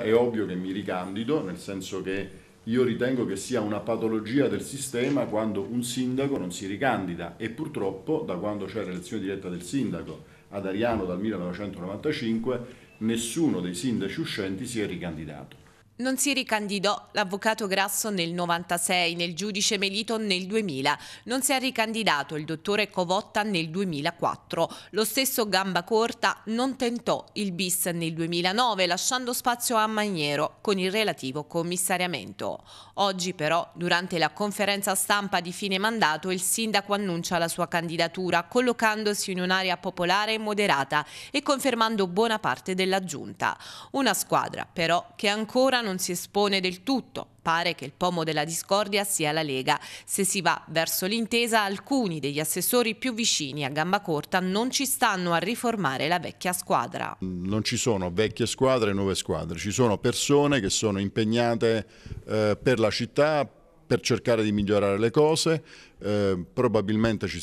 È ovvio che mi ricandido, nel senso che io ritengo che sia una patologia del sistema quando un sindaco non si ricandida e purtroppo da quando c'è l'elezione diretta del sindaco ad Ariano dal 1995 nessuno dei sindaci uscenti si è ricandidato. Non si ricandidò l'avvocato Grasso nel 96, nel giudice Melito nel 2000. Non si è ricandidato il dottore Covotta nel 2004. Lo stesso Gambacorta non tentò il bis nel 2009, lasciando spazio a Magnero con il relativo commissariamento. Oggi però, durante la conferenza stampa di fine mandato, il sindaco annuncia la sua candidatura, collocandosi in un'area popolare e moderata e confermando buona parte della giunta. Una squadra però che ancora non non si espone del tutto. Pare che il pomo della discordia sia la Lega. Se si va verso l'intesa, alcuni degli assessori più vicini a gamba corta non ci stanno a riformare la vecchia squadra. Non ci sono vecchie squadre e nuove squadre, ci sono persone che sono impegnate eh, per la città, per cercare di migliorare le cose, eh, probabilmente ci,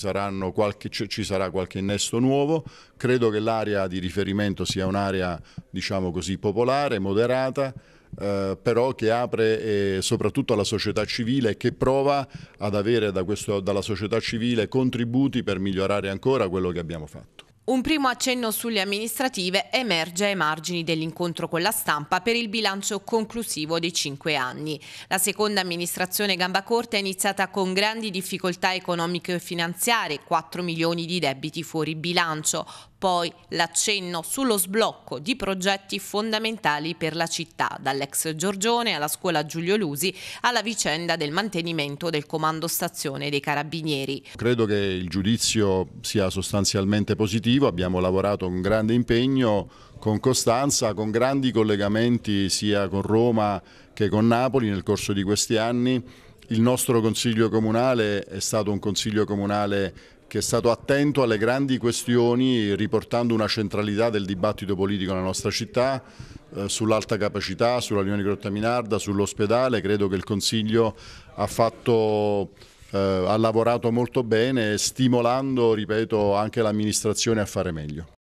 qualche, ci, sarà qualche innesto nuovo, credo che l'area di riferimento sia un'area diciamo così popolare, moderata, eh, però che apre eh, soprattutto alla società civile e che prova ad avere da questo, dalla società civile contributi per migliorare ancora quello che abbiamo fatto. Un primo accenno sulle amministrative emerge ai margini dell'incontro con la stampa per il bilancio conclusivo dei cinque anni. La seconda amministrazione Gambacorta è iniziata con grandi difficoltà economiche e finanziarie, 4 milioni di debiti fuori bilancio, poi l'accenno sullo sblocco di progetti fondamentali per la città, dall'ex Giorgione alla scuola Giulio Lusi alla vicenda del mantenimento del comando stazione dei Carabinieri. Credo che il giudizio sia sostanzialmente positivo, abbiamo lavorato con grande impegno, con costanza, con grandi collegamenti sia con Roma che con Napoli nel corso di questi anni. Il nostro Consiglio Comunale è stato un Consiglio Comunale che è stato attento alle grandi questioni riportando una centralità del dibattito politico nella nostra città eh, sull'alta capacità, sulla riunione di Grotta Minarda, sull'ospedale, credo che il Consiglio ha, fatto, eh, ha lavorato molto bene stimolando, ripeto, anche l'amministrazione a fare meglio.